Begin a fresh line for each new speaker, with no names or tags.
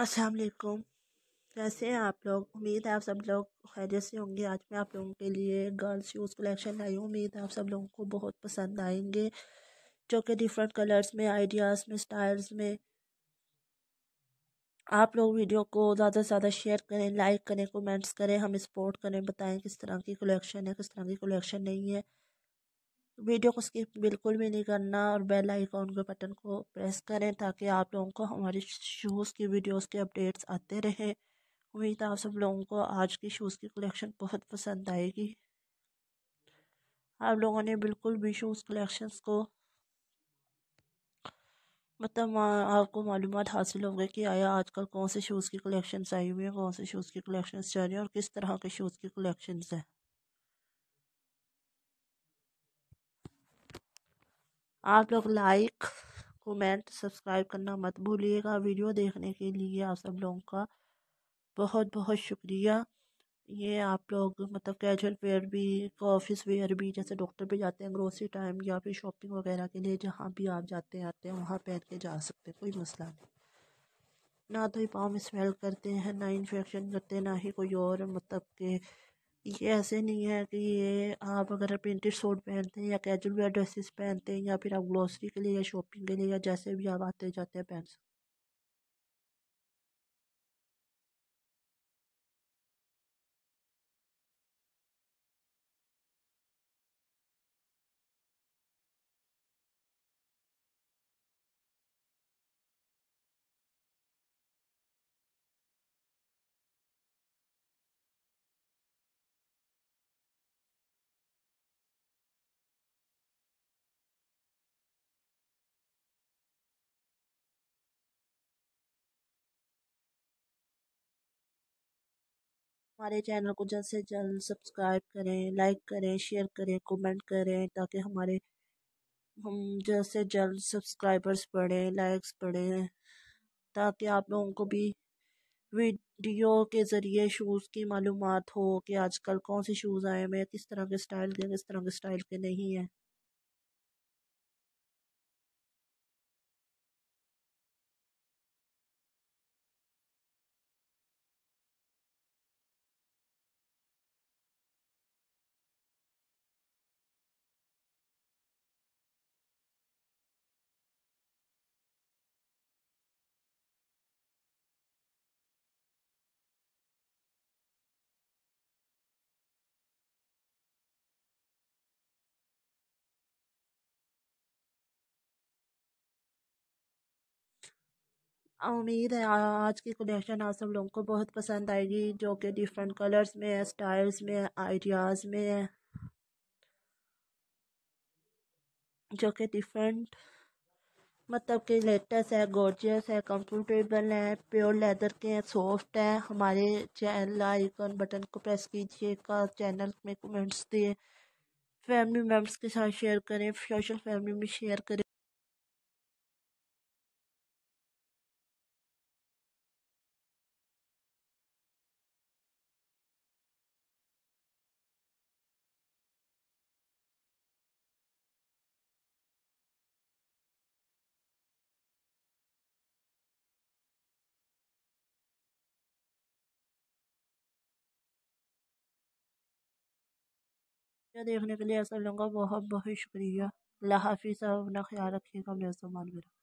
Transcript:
अस्सलाम वालेकुम कैसे हैं आप लोग उम्मीद है आप सब लोग खैरियत से होंगे आज मैं आप लोगों के लिए गर्ल्स शूज़ कलेक्शन लाई हूँ उम्मीद है आप सब लोगों को बहुत पसंद आएंगे जो कि डिफरेंट कलर्स में आइडियाज़ में स्टाइल्स में आप लोग वीडियो को ज़्यादा से ज़्यादा शेयर करें लाइक करें कमेंट्स करें हमें सपोर्ट करें बताएं किस तरह की कलेक्शन है किस तरह की कलेक्शन नहीं है वीडियो को स्किप बिल्कुल भी नहीं करना और बेल आइकॉन के बटन को प्रेस करें ताकि आप लोगों को हमारे शूज़ की वीडियोस के अपडेट्स आते रहें उम्मीद आप सब लोगों को आज की शूज़ की कलेक्शन बहुत पसंद आएगी आप लोगों ने बिल्कुल भी शूज़ कलेक्शंस को मतलब आपको मालूम हासिल होंगे कि आया आजकल कौन से शूज़ की कलेक्शन आई हुई हैं कौन से शूज़ की कलेक्शन चल रही हैं और किस तरह के शूज़ की कलेक्शन हैं आप लोग लाइक कमेंट सब्सक्राइब करना मत भूलिएगा वीडियो देखने के लिए आप सब लोगों का बहुत बहुत शुक्रिया ये आप लोग मतलब कैजुअल वेयर भी ऑफिस वेयर भी जैसे डॉक्टर पे जाते हैं ग्रोसरी टाइम या फिर शॉपिंग वगैरह के लिए जहाँ भी आप जाते आते हैं वहाँ पहन के जा सकते हैं कोई मसला नहीं ना तो ही पाँव में स्मेल करते हैं ना इन्फेक्शन करते हैं ना ही कोई और मतलब के ये ऐसे नहीं है कि ये आप अगर प्रिंटेड सूट पहनते हैं या कैजुअल वेयर ड्रेसेस पहनते हैं या फिर आप ग्लोसरी के लिए या शॉपिंग के लिए या जैसे भी आप आते जाते हैं पहन सकते हैं हमारे चैनल को जल्द से जल्द सब्सक्राइब करें लाइक करें शेयर करें कमेंट करें ताकि हमारे हम जल्द से जल्द सब्सक्राइबर्स बढ़ें लाइक्स बढ़ें ताकि आप लोगों को भी वीडियो के ज़रिए शूज़ की मालूम हो कि आजकल कौन से शूज़ आए हैं किस तरह के स्टाइल के किस तरह के स्टाइल के नहीं हैं उम्मीद है आज की कलेक्शन आप सब लोगों को बहुत पसंद आएगी जो कि डिफरेंट कलर्स में है स्टाइल्स में है आइडियाज़ में है जो कि डिफरेंट मतलब कि लेटेस्ट है गोजियस है कंफर्टेबल है प्योर लेदर के हैं सॉफ्ट है हमारे चैनल आइकन बटन को प्रेस कीजिएगा चैनल में कमेंट्स दिए फैमिली मेम्बर्स के साथ शेयर करें सोशल फैमिली में शेयर करें
वीडियो देखने के लिए ऐसा लूँगा बहुत बहुत शुक्रिया अल्लाह हाफिज़ अपना ख्याल रखिएगा मेरा सामान मेरा